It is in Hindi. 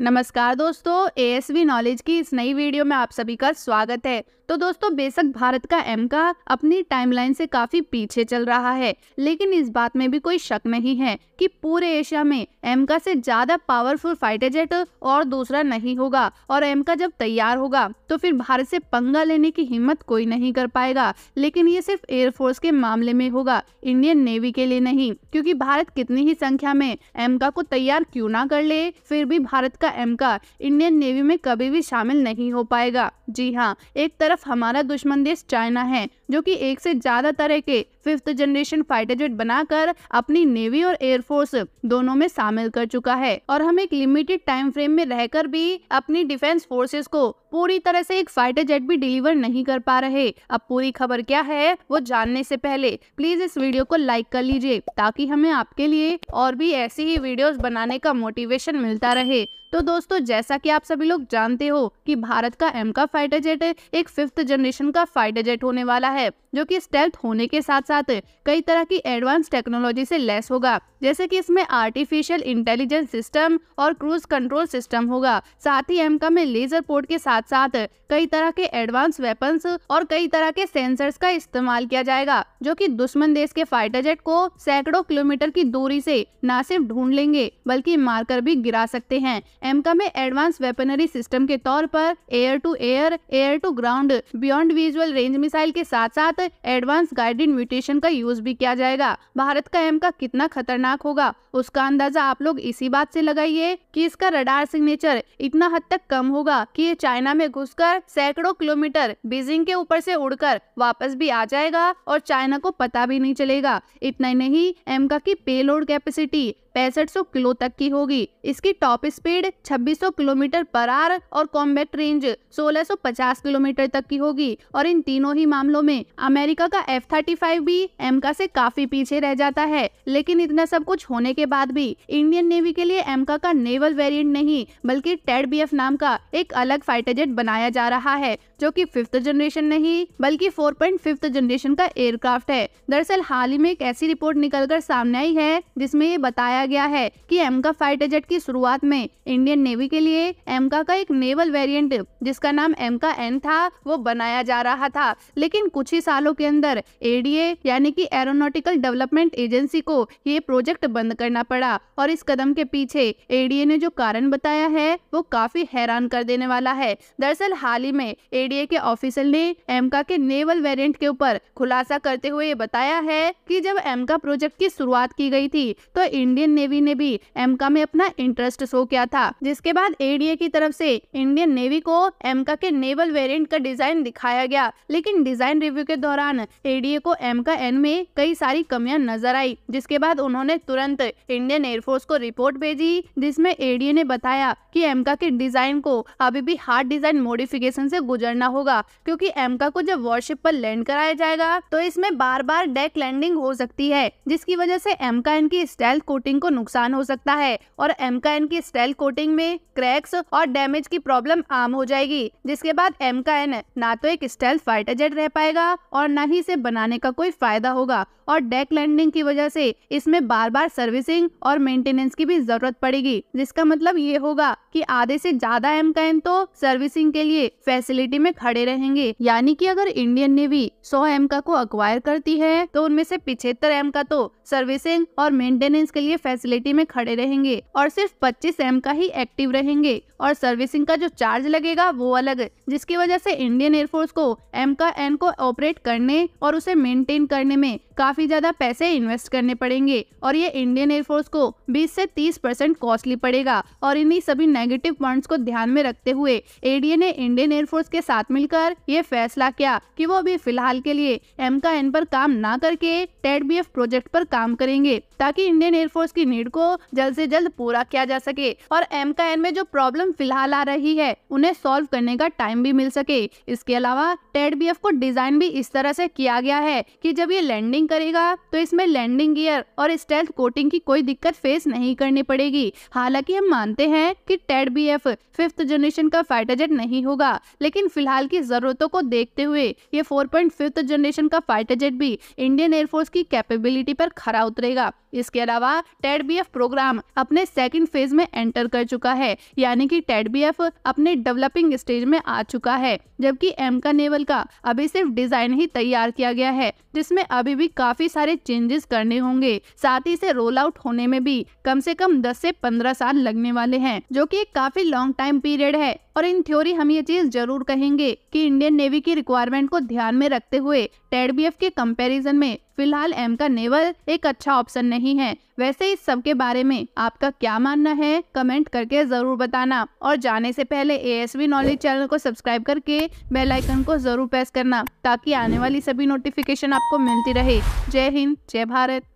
नमस्कार दोस्तों ए नॉलेज की इस नई वीडियो में आप सभी का स्वागत है तो दोस्तों बेशक भारत का एमका अपनी टाइमलाइन से काफी पीछे चल रहा है लेकिन इस बात में भी कोई शक नहीं है कि पूरे एशिया में एमका से ज्यादा पावरफुल फाइटर जेट और दूसरा नहीं होगा और एमका जब तैयार होगा तो फिर भारत से पंगा लेने की हिम्मत कोई नहीं कर पाएगा लेकिन ये सिर्फ एयरफोर्स के मामले में होगा इंडियन नेवी के लिए नहीं क्योंकि भारत कितनी ही संख्या में एमका को तैयार क्यों ना कर ले फिर भी भारत का एमका इंडियन नेवी में कभी भी शामिल नहीं हो पाएगा जी हाँ एक तरफ तरफ हमारा दुश्मन देश चाइना है जो कि एक से ज्यादा तरह के फिफ्थ जनरेशन फाइटर जेट बनाकर अपनी नेवी और एयरफोर्स दोनों में शामिल कर चुका है और हम एक लिमिटेड टाइम फ्रेम में रहकर भी अपनी डिफेंस फोर्सेस को पूरी तरह से एक फाइटर जेट भी डिलीवर नहीं कर पा रहे अब पूरी खबर क्या है वो जानने से पहले प्लीज इस वीडियो को लाइक कर लीजिए ताकि हमें आपके लिए और भी ऐसी ही वीडियोस बनाने का मोटिवेशन मिलता रहे तो दोस्तों जैसा कि आप सभी लोग जानते हो कि भारत का एम का फाइटर जेट एक फिफ्थ जनरेशन का फाइटर जेट होने वाला है जो कि स्टेल्थ होने के साथ साथ साथ कई तरह की एडवांस टेक्नोलॉजी से लेस होगा जैसे कि इसमें आर्टिफिशियल इंटेलिजेंस सिस्टम और क्रूज कंट्रोल सिस्टम होगा साथ ही एमका में लेजर पोर्ट के साथ साथ कई तरह के एडवांस वेपन्स और कई तरह के सेंसर्स का इस्तेमाल किया जाएगा जो कि दुश्मन देश के फाइटर जेट को सैकड़ों किलोमीटर की दूरी से न सिर्फ ढूंढ लेंगे बल्कि मारकर भी गिरा सकते हैं एमका में एडवांस वेपनरी सिस्टम के तौर पर air to air air to ground beyond visual range missile के साथ साथ एडवांस गाइडेड म्यूटेशन ऑपरेशन का यूज भी किया जाएगा भारत का एम का कितना खतरनाक होगा उसका अंदाजा आप लोग इसी बात से लगाइए कि इसका रडार सिग्नेचर इतना हद तक कम होगा कि ये चाइना में घुसकर सैकड़ों किलोमीटर बीजिंग के ऊपर से उड़कर वापस भी आ जाएगा और चाइना को पता भी नहीं चलेगा इतना ही नहीं एम का की पेलोड कैपेसिटी पैंसठ किलो तक की होगी इसकी top speed 2600 kilometre per hour और कॉम्बैट रेंज 1650 किलोमीटर तक की होगी और इन तीनों ही मामलों में अमेरिका का एफ थर्टी फाइव भी एमका से काफी पीछे रह जाता है लेकिन इतना सब कुछ होने के बाद भी इंडियन नेवी के लिए एमका का नेवल वेरियंट नहीं बल्कि टेड बी नाम का एक अलग फाइटर जेट बनाया जा रहा है जो की फिफ्थ जनरेशन नहीं बल्कि फोर पॉइंट फिफ्थ जनरेशन का एयरक्राफ्ट है दरअसल हाल ही में एक ऐसी रिपोर्ट कर सामने आई है जिसमे ये बताया गया है कि एमका फाइटर जेट की शुरुआत में इंडियन नेवी के लिए एमका का एक नेवल वेरिएंट जिसका नाम एमका एन था वो बनाया जा रहा था लेकिन कुछ ही सालों के अंदर एडीए यानी कि एरोनोटिकल डेवलपमेंट एजेंसी को ये प्रोजेक्ट बंद करना पड़ा और इस कदम के पीछे एडीए ने जो कारण बताया है वो काफी हैरान कर देने वाला है दरअसल हाल ही में एडीए के ऑफिसर ने एमका के नेवल वेरियंट के ऊपर खुलासा करते हुए ये बताया है की जब एमका प्रोजेक्ट की शुरुआत की गयी थी तो इंडियन नेवी ने भी एमका में अपना इंटरेस्ट शो किया था जिसके बाद एडीए की तरफ से इंडियन नेवी को एमका के नेवल वेरिएंट का डिजाइन दिखाया गया लेकिन डिजाइन रिव्यू के दौरान एडीए को एमका एन में कई सारी कमियां नजर आई जिसके बाद उन्होंने तुरंत इंडियन एयरफोर्स को रिपोर्ट भेजी जिसमे एडीए ने बताया की एमका के डिजाइन को अभी भी हार्ड डिजाइन मोडिफिकेशन ऐसी गुजरना होगा क्यूँकी एमका को जब वॉरशिप आरोप लैंड कराया जाएगा तो इसमें बार बार डेक लैंडिंग हो सकती है जिसकी वजह ऐसी एमका एन की स्टाइल कोटिंग कोटिंग को नुकसान हो सकता है और एमकाएन की स्टेल कोटिंग में क्रैक्स और डैमेज की प्रॉब्लम आम हो जाएगी जिसके बाद एमकाएन ना तो एक स्टेल फाइटर जेट रह पाएगा और न ही इसे बनाने का कोई फायदा होगा और डेक लैंडिंग की वजह से इसमें बार बार सर्विसिंग और मेंटेनेंस की भी जरूरत पड़ेगी जिसका मतलब ये होगा कि आधे से ज्यादा एमकाएन तो सर्विसिंग के लिए फैसिलिटी में खड़े रहेंगे यानी कि अगर इंडियन नेवी 100 एमका को अक्वायर करती है तो उनमें से पिछहत्तर एमका तो सर्विसिंग और मेंटेनेंस के लिए फैसिलिटी में खड़े रहेंगे और सिर्फ पच्चीस एम का ही एक्टिव रहेंगे और सर्विसिंग का जो चार्ज लगेगा वो अलग जिसकी वजह से इंडियन एयरफोर्स को एम का एन को ऑपरेट करने और उसे मेंटेन करने में काफी ज्यादा पैसे इन्वेस्ट करने पड़ेंगे और ये इंडियन एयरफोर्स को 20 से 30 परसेंट कॉस्टली पड़ेगा और इन्हीं सभी नेगेटिव पॉइंट्स को ध्यान में रखते हुए एडीए ने इंडियन एयरफोर्स के साथ मिलकर ये फैसला किया कि वो अभी फिलहाल के लिए एम का एन पर काम ना करके टेड बी प्रोजेक्ट पर काम करेंगे ताकि इंडियन एयरफोर्स उसकी नीड को जल्द से जल्द पूरा किया जा सके और एम का एन में जो प्रॉब्लम फिलहाल आ रही है उन्हें सॉल्व करने का टाइम भी मिल सके इसके अलावा टेड बी को डिजाइन भी इस तरह से किया गया है कि जब ये लैंडिंग करेगा तो इसमें लैंडिंग गियर और स्टेल्थ कोटिंग की कोई दिक्कत फेस नहीं करनी पड़ेगी हालांकि हम मानते हैं कि TEDBF fifth generation का फाइटर जेट नहीं होगा लेकिन फिलहाल की जरूरतों को देखते हुए ये फोर पॉइंट फिफ्थ जनरेशन का फाइटर जेट भी इंडियन एयरफोर्स की कैपेबिलिटी पर खरा उतरेगा इसके अलावा एफ प्रोग्राम अपने सेकेंड फेज में एंटर कर चुका है यानी कि एफ अपने डेवलपिंग स्टेज में आ चुका है जबकि एम का नेवल का अभी सिर्फ डिजाइन ही तैयार किया गया है जिसमें अभी भी काफी सारे चेंजेस करने होंगे साथ ही इसे रोल आउट होने में भी कम से कम 10 से 15 साल लगने वाले हैं जो कि एक काफी लॉन्ग टाइम पीरियड है और इन थ्योरी हम ये चीज जरूर कहेंगे कि इंडियन नेवी की रिक्वायरमेंट को ध्यान में रखते हुए टेडबीएफ के कंपैरिजन में फिलहाल एम का नेवल एक अच्छा ऑप्शन नहीं है वैसे इस सब के बारे में आपका क्या मानना है कमेंट करके जरूर बताना और जाने से पहले ए नॉलेज चैनल को सब्सक्राइब करके बेल आइकन को जरूर प्रेस करना ताकि आने वाली सभी नोटिफिकेशन आपको मिलती रहे जय हिंद जय भारत